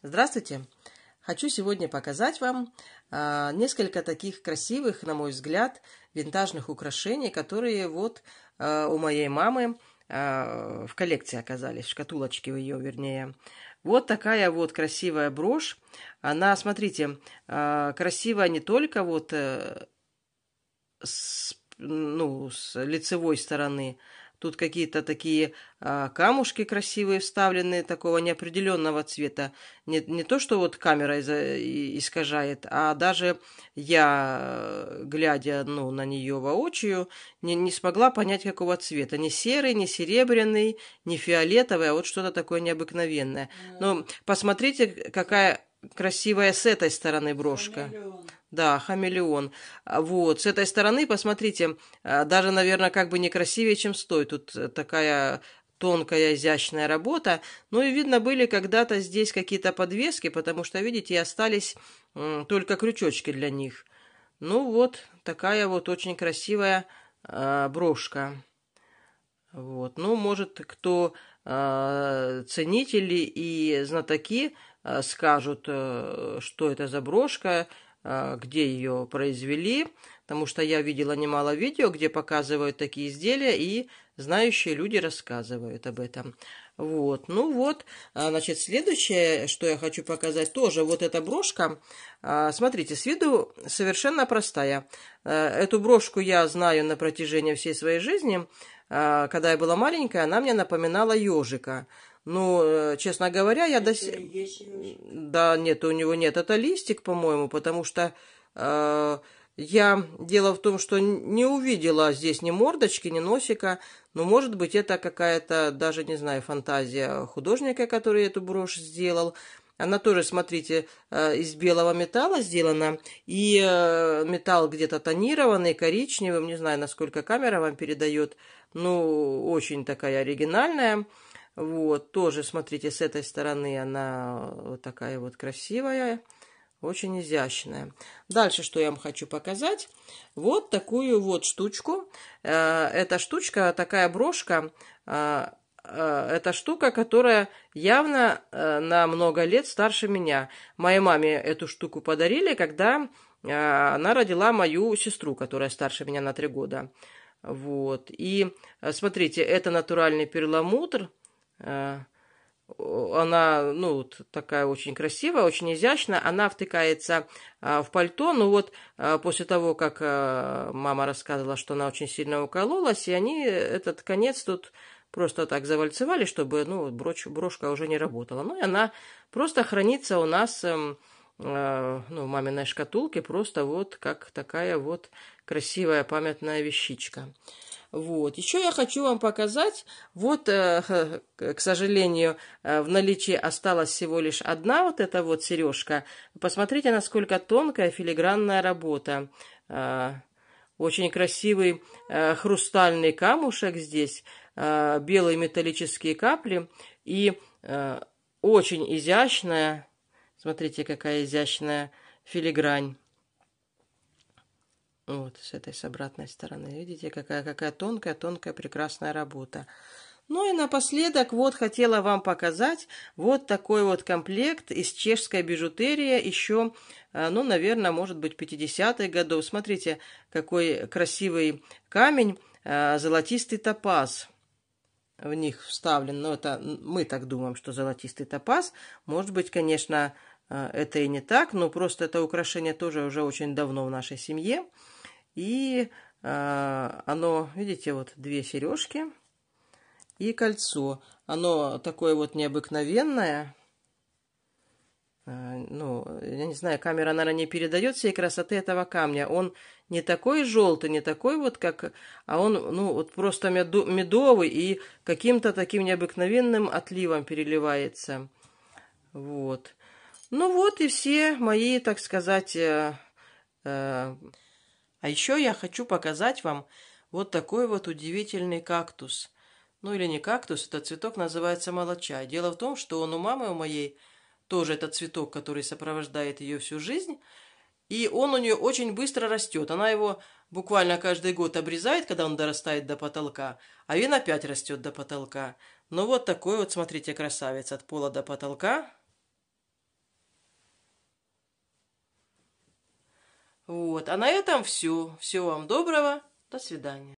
Здравствуйте! Хочу сегодня показать вам а, несколько таких красивых, на мой взгляд, винтажных украшений, которые вот а, у моей мамы а, в коллекции оказались, в шкатулочке ее, вернее. Вот такая вот красивая брошь. Она, смотрите, а, красивая не только вот а, с, ну, с лицевой стороны, Тут какие-то такие а, камушки красивые вставленные, такого неопределенного цвета. Не, не то, что вот камера из, искажает, а даже я, э, глядя ну, на нее воочию, не, не смогла понять, какого цвета. Не серый, не серебряный, не фиолетовый, а вот что-то такое необыкновенное. Но ну, посмотрите, какая красивая с этой стороны брошка. Хамелеон. Да, хамелеон. Вот, с этой стороны, посмотрите, э, даже, наверное, как бы некрасивее, чем стой. Тут э, такая тонкая, изящная работа. Ну и видно, были когда-то здесь какие-то подвески, потому что, видите, остались только крючочки для них. Ну вот, такая вот очень красивая э, брошка. Вот, ну, может, кто ценители и знатоки скажут, что это за брошка, а, где ее произвели, потому что я видела немало видео, где показывают такие изделия, и знающие люди рассказывают об этом. Вот, ну вот, а, значит, следующее, что я хочу показать, тоже вот эта брошка. А, смотрите, с виду совершенно простая. Эту брошку я знаю на протяжении всей своей жизни. Когда я была маленькая, она мне напоминала ежика. Ну, э, честно говоря, я до сих Да, нет, у него нет. Это листик, по-моему, потому что э, я... Дело в том, что не увидела здесь ни мордочки, ни носика. Но, ну, может быть, это какая-то, даже, не знаю, фантазия художника, который эту брошь сделал. Она тоже, смотрите, э, из белого металла сделана, и э, металл где-то тонированный, коричневым, не знаю, насколько камера вам передает, ну, очень такая оригинальная. Вот, тоже, смотрите, с этой стороны она э, вот такая вот красивая, очень изящная. Дальше, что я вам хочу показать, вот такую вот штучку. Э, эта штучка, такая брошка, э, это штука, которая явно на много лет старше меня. Моей маме эту штуку подарили, когда она родила мою сестру, которая старше меня на три года. Вот. И смотрите, это натуральный перламутр – Э, она, ну, вот такая очень красивая, очень изящная, она втыкается а, в пальто, ну вот а, после того, как а, мама рассказывала, что она очень сильно укололась, и они этот конец тут просто так завальцевали, чтобы, ну, брошка уже не работала. Ну, и она просто хранится у нас, эм, э, ну, в маминой шкатулке, просто вот как такая вот красивая памятная вещичка. Вот. Еще я хочу вам показать, вот, э, к сожалению, э, в наличии осталась всего лишь одна вот эта вот сережка. Посмотрите, насколько тонкая филигранная работа. Э, очень красивый хрустальный камушек здесь, белые металлические капли и очень изящная, смотрите, какая изящная филигрань. Вот, с этой, с обратной стороны. Видите, какая, какая тонкая, тонкая, прекрасная работа. Ну и напоследок вот хотела вам показать вот такой вот комплект из чешской бижутерии еще, э, ну, наверное, может быть, 50-х годов. Смотрите, какой красивый камень, э, золотистый топаз в них вставлен. Но ну, это мы так думаем, что золотистый топаз. Может быть, конечно, э, это и не так, но просто это украшение тоже уже очень давно в нашей семье. И э, оно, видите, вот две сережки и кольцо. Оно такое вот необыкновенное. А, ну, я не знаю, камера, наверное, не передает всей красоты этого камня. Он не такой желтый, не такой вот как... А он, ну, вот просто медовый и каким-то таким необыкновенным отливом переливается. Вот. Ну вот и все мои, так сказать, э, э, а еще я хочу показать вам вот такой вот удивительный кактус. Ну или не кактус, этот цветок называется молочай. Дело в том, что он у мамы у моей тоже этот цветок, который сопровождает ее всю жизнь. И он у нее очень быстро растет. Она его буквально каждый год обрезает, когда он дорастает до потолка, а вин опять растет до потолка. Ну вот такой вот, смотрите, красавец от пола до потолка. Вот. А на этом все. Всего вам доброго. До свидания.